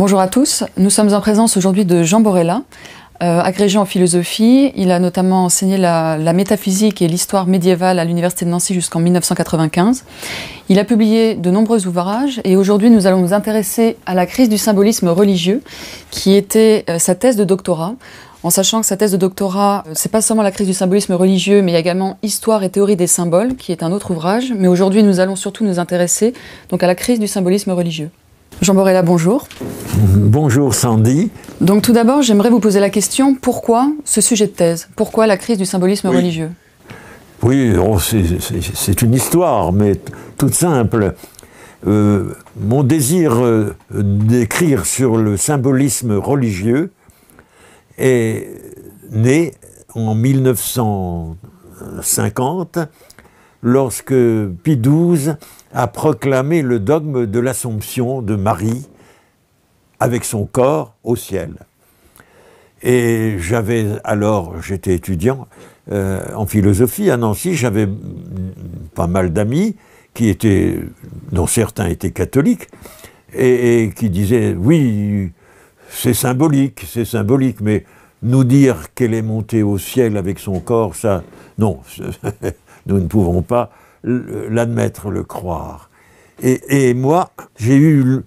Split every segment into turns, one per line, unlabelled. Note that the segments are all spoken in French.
Bonjour à tous, nous sommes en présence aujourd'hui de Jean Borella, euh, agrégé en philosophie. Il a notamment enseigné la, métaphysique et l'histoire médiévale à l'Université de Nancy jusqu'en 1995. Il a publié de nombreux ouvrages et aujourd'hui nous allons nous intéresser à la crise du symbolisme religieux qui était euh, sa thèse de doctorat en sachant que sa thèse de doctorat, euh, c'est pas seulement la crise du symbolisme religieux, mais il y a également Histoire et théorie des symboles, qui est un autre ouvrage. Mais aujourd'hui, nous allons surtout nous intéresser donc à la crise du symbolisme religieux. Jean Borella, bonjour.
Bonjour Sandy.
Donc tout d'abord, j'aimerais vous poser la question, pourquoi ce sujet de thèse Pourquoi la crise du symbolisme religieux
Oui, oh, c'est une histoire, mais toute simple. Euh, mon désir euh, d'écrire sur le symbolisme religieux est né en 1950 lorsque Pie XII a proclamé le dogme de l'Assomption de Marie avec son corps au ciel. Et j'avais alors, j'étais étudiant euh, en philosophie à Nancy, j'avais pas mal d'amis qui étaient, dont certains étaient catholiques, et, qui disaient oui, c'est symbolique, c'est symbolique, mais nous dire qu'elle est montée au ciel avec son corps, ça, non, nous ne pouvons pas l'admettre, le croire. et moi, j'ai eu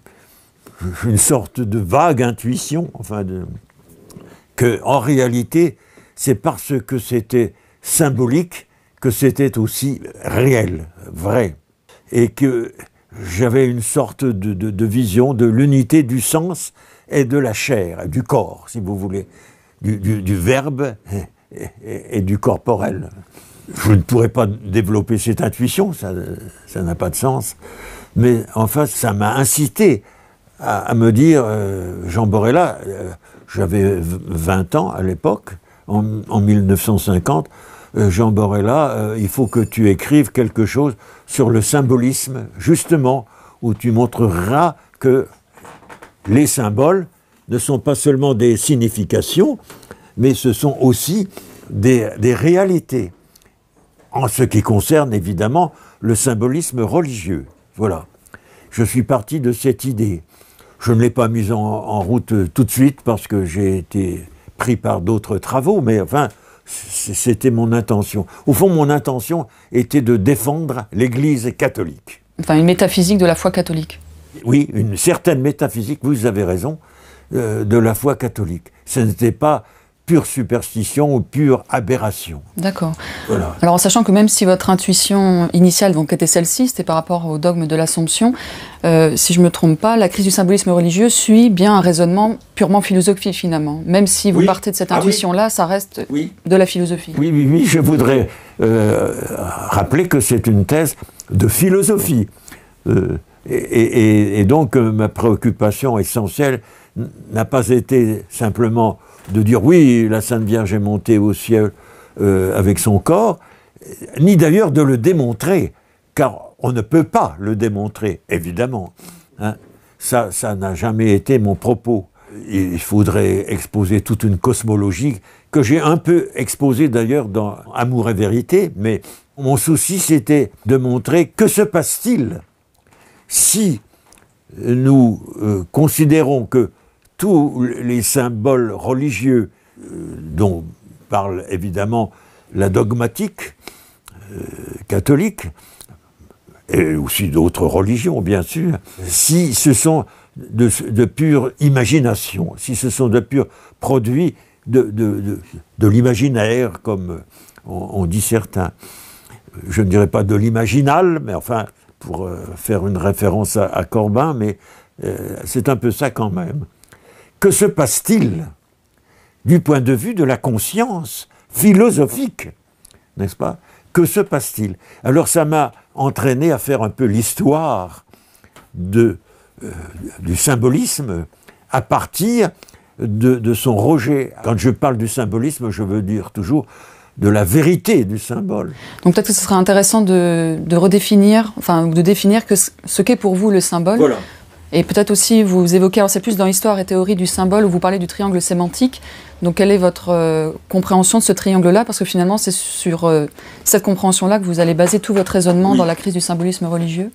une sorte de vague intuition, enfin, de, que en réalité, c'est parce que c'était symbolique que c'était aussi réel, vrai, et que j'avais une sorte de, de, vision de l'unité du sens et de la chair, du corps, si vous voulez, du, du, verbe et, du corporel. Je ne pourrais pas développer cette intuition, ça n'a pas de sens, mais enfin, ça m'a incité à, me dire, euh, Jean Borella, euh, j'avais 20 ans à l'époque, en, 1950, euh, Jean Borella, il faut que tu écrives quelque chose sur le symbolisme, justement, où tu montreras que les symboles ne sont pas seulement des significations, mais ce sont aussi des, des réalités, en ce qui concerne évidemment le symbolisme religieux. Voilà je suis parti de cette idée. Je ne l'ai pas mise en, route euh, tout de suite parce que j'ai été pris par d'autres travaux, mais enfin, c'était mon intention. Au fond, mon intention était de défendre l'Église catholique.
Enfin, une métaphysique de la foi catholique.
Oui, une certaine métaphysique, vous avez raison, euh, de la foi catholique. Ce n'était pas pure superstition ou pure aberration.
D'accord. Alors en sachant que même si votre intuition initiale donc, était celle-ci, c'était par rapport au dogme de l'Assomption, euh, si je ne me trompe pas, la crise du symbolisme religieux suit bien un raisonnement purement philosophique finalement. Même si vous partez de cette ah intuition-là, ça reste
de la philosophie. Oui, oui, oui, je voudrais euh, rappeler que c'est une thèse de philosophie. Euh, et, et, donc ma préoccupation essentielle n'a pas été simplement de dire oui, la Sainte Vierge est montée au ciel euh, avec son corps, ni d'ailleurs de le démontrer, car on ne peut pas le démontrer, évidemment. Hein. Ça, ça n'a jamais été mon propos. Il faudrait exposer toute une cosmologie que j'ai un peu exposée d'ailleurs dans Amour et Vérité, mais mon souci c'était de montrer que se passe-t-il si nous euh, considérons que tous les symboles religieux euh, dont parle évidemment la dogmatique euh, catholique et aussi d'autres religions bien sûr, si ce sont de, pure imagination, si ce sont de purs produits de, l'imaginaire, comme on, dit certains. Je ne dirais pas de l'imaginal, mais enfin, pour euh, faire une référence à, Corbin, mais c'est un peu ça quand même. Que se passe-t-il du point de vue de la conscience philosophique N'est-ce pas Que se passe-t-il Alors ça m'a entraîné à faire un peu l'histoire de, euh, du symbolisme à partir de, son rejet. Quand je parle du symbolisme, je veux dire toujours de la vérité du symbole.
Donc peut-être que ce serait intéressant de, redéfinir, enfin de définir ce qu'est pour vous le symbole. Voilà. Et peut-être aussi, vous évoquez, alors c'est plus dans l'histoire et théorie du symbole, où vous parlez du triangle sémantique. Donc, quelle est votre euh, compréhension de ce triangle-là Parce que finalement, c'est sur euh, cette compréhension-là que vous allez baser tout votre raisonnement dans la crise du symbolisme religieux.